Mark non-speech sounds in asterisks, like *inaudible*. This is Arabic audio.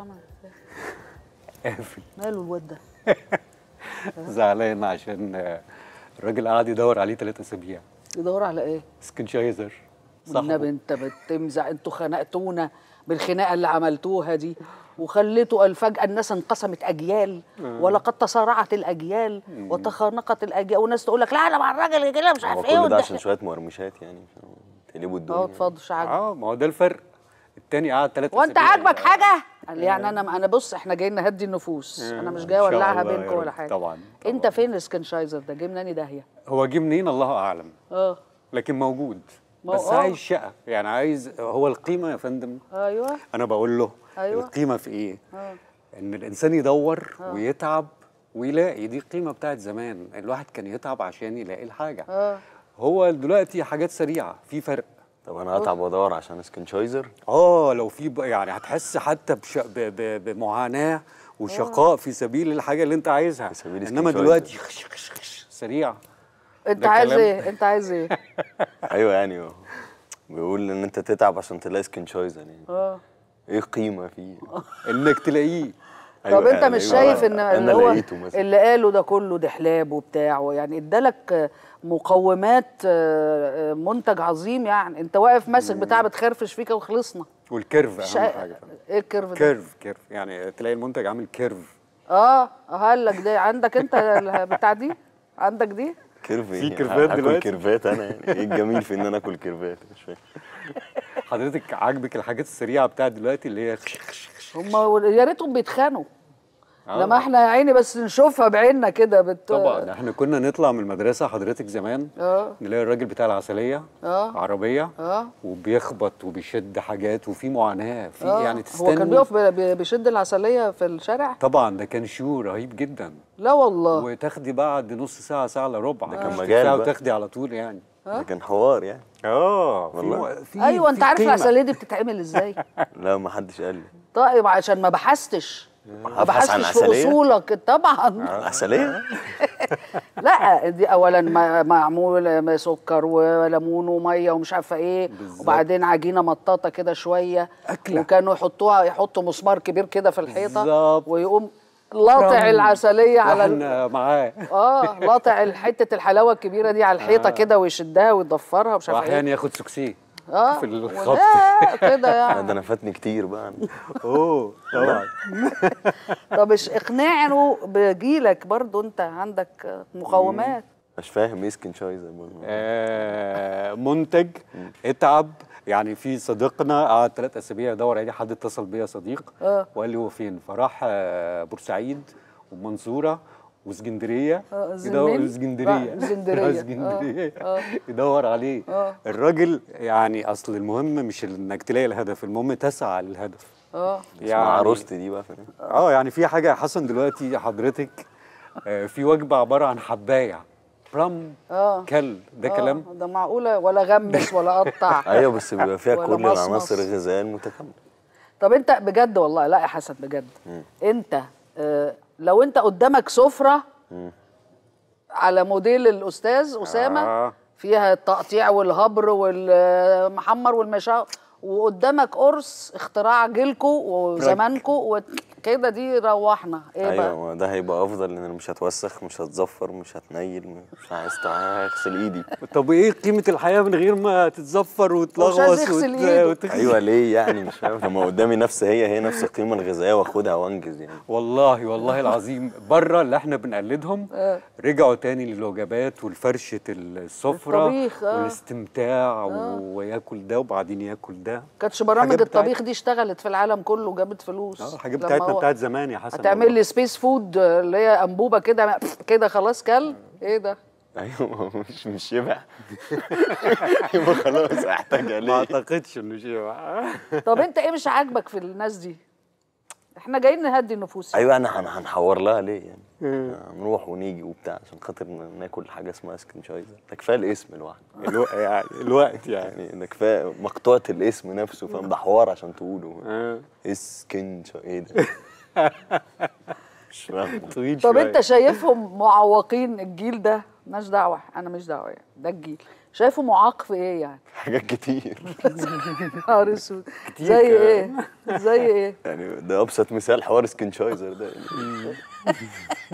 خمس قافل ماله الواد ده *laughs* زعلان عشان الراجل قعد يدور عليه ثلاث اسابيع يدور على ايه؟ سكنشايزر والنبي انت بتمزح انتوا خنقتونا بالخناقه اللي عملتوها دي وخليتوا الفجأة الناس انقسمت أجيال آه. ولقد تصارعت الأجيال وتخانقت الأجيال وناس تقول لك لا أنا مع الراجل اللي مش عارف إيه ده عشان شوية مرمشات يعني تقلبوا الدنيا اه يعني. اتفضل عاجبك اه ما هو ده الفرق التاني قعد ثلاث وأنت عاجبك حاجة؟ قال يعني آه. انا انا بص احنا جايين نهدي النفوس آه، انا مش جاي اولعها بينكم ولا حاجه طبعا, طبعاً. انت فين السكنشايزر ده جه اني داهيه هو جه منين الله اعلم اه لكن موجود بس أوه. عايز آه. شقه يعني عايز هو القيمه يا فندم ايوه انا بقول له أيوة. القيمه في ايه أوه. ان الانسان يدور أوه. ويتعب ويلاقي دي القيمه بتاعت زمان الواحد كان يتعب عشان يلاقي الحاجه أوه. هو دلوقتي حاجات سريعه في فرق طب انا هتعب وادور عشان سكنشايزر اه لو في يعني هتحس حتى بش... ب... ب... بمعاناه وشقاء آه. في سبيل الحاجه اللي انت عايزها في سبيل انما دلوقتي خش خش خش سريع انت عايز ايه انت عايز ايه *laughs* ايوه يعني هو بيقول ان انت تتعب عشان تلاقي سكنشايزر يعني اه ايه قيمه فيه انك تلاقيه أيوة طب انت يعني مش شايف ان اللي هو اللي قاله ده كله ده حلاب وبتاع ويعني ادالك مقومات آه، آه، منتج عظيم يعني انت واقف ماسك بتاع بتخرفش فيك وخلصنا والكيرف اهم حاجه ايه الكيرف ده؟ كيرف كيرف يعني تلاقي المنتج عامل كيرف اه هقول لك ده عندك انت بتاع دي عندك دي كيرف ايه؟ في كيرفات آه، دلوقتي اكل كيرفات انا يعني ايه الجميل في ان انا اكل كيرفات مش فاهم *laughs* حضرتك عاجبك الحاجات السريعه بتاعت دلوقتي اللي هي هم يا ريتهم بيتخانوا آه. لما احنا يا عيني بس نشوفها بعيننا كده بت... طبعا احنا كنا نطلع من المدرسه حضرتك زمان آه. نلاقي الراجل بتاع العسليه آه. عربيه آه. وبيخبط وبيشد حاجات وفي معاناه في آه. يعني تستنى هو كان بيقف بيشد العسليه في الشارع طبعا ده كان شو رهيب جدا لا والله وتاخدي بعد نص ساعه ساعه الا ربع ده كان مجال وتاخدي على طول يعني ده كان حوار يعني اه والله في ايوه انت عارف العسليه دي بتتعمل ازاي؟ *laughs* لا ما حدش قال لي طيب عشان ما بحثتش ما بحثتش في اصولك طبعا آه، عسليه؟ *laughs* لا دي اولا معمول سكر وليمون وميه ومش عارفه ايه بالزبط. وبعدين عجينه مطاطه كده شويه أكلة. وكانوا يحطوها يحطوا مسمار كبير كده في الحيطه بالزبط. ويقوم لاطع العسليه على ال... معاه اه لاطع حته الحلاوه الكبيره دي على الحيطه آه. كده ويشدها ويضفرها ومش عارف ايه واحيانا ياخد سكسيه اه في الخط كده يعني آه، ده انا فاتني كتير بقى اوه طبعا طب اقناعه بجيلك برضو انت عندك مقومات مش فاهم ايه شويه شاي زي ما آه، منتج اتعب يعني في صديقنا قعد ثلاث اسابيع يدور عليه حد اتصل بيا صديق آه. وقال لي هو فين فراح آه، بورسعيد ومنصوره واسكندريه يدور اسكندريه *laughs* اسكندريه يدور عليه أوه. الراجل يعني اصل المهم مش انك تلاقي الهدف المهم تسعى للهدف اه يعني عروستي دي بقى اه يعني في حاجه حصل حسن دلوقتي حضرتك في وجبه عباره عن حبايه برام آه. كل ده آه. كلام ده معقوله ولا غمس ولا قطع *laughs* ايوه بس بيبقى فيها كل العناصر الغذائيه المتكامله طب انت بجد والله لا يا حسن بجد م. انت آه لو انت قدامك سفره م. على موديل الاستاذ اسامه آه. فيها التقطيع والهبر والمحمر والمشاو وقدامك قرص اختراع جيلكو وزمانكو وكده كده دي روحنا ايه أيوة بقى ايوه ده هيبقى افضل لان مش هتوسخ مش هتزفر مش هتنيل مش عايز اغسل ايدي طب ايه قيمه الحياه من غير ما تتزفر وتلغوص وتغسل ايوه ليه يعني مش فاهم لما قدامي نفس هي هي نفس القيمه الغذائيه واخدها وانجز يعني والله والله العظيم بره اللي احنا بنقلدهم آه. رجعوا تاني للوجبات والفرشه السفره آه. والاستمتاع آه. وياكل ده وبعدين ياكل ده ده كانتش برامج الطبيخ دي اشتغلت في العالم كله وجابت فلوس اه حاجات بتاعتنا بتاعت زمان يا حسن هتعمل لي سبيس فود اللي هي انبوبه كده كده خلاص كل اه. ايه ده ايوه مش مش شبع *laughs* يبقى خلاص احتاج عليه ما اعتقدش انه شبع *laughs* طب انت ايه مش عاجبك في الناس دي؟ احنا جايين نهدي النفوس ايوه انا هنحور لها ليه يعني آه، نروح ونيجي وبتاع عشان خاطر ناكل حاجه اسمها سكنشايزر ده كفايه الاسم لوحده يعني الوقت يعني الوقت يعني ده كفايه مقطوعه الاسم نفسه فاهم ده حوار عشان تقوله اسكنش آه. ايه ده *laughs* مش طويل طب انت شايفهم معوقين الجيل ده مالناش دعوه انا مش دعوه يعني ده الجيل شايفه معاق في ايه يعني؟ *laughs* حاجات كتير حوار اه، اسود زي ايه؟ زي ايه؟ يعني ده ابسط مثال حوار سكنشايزر ده يعني. *laughs*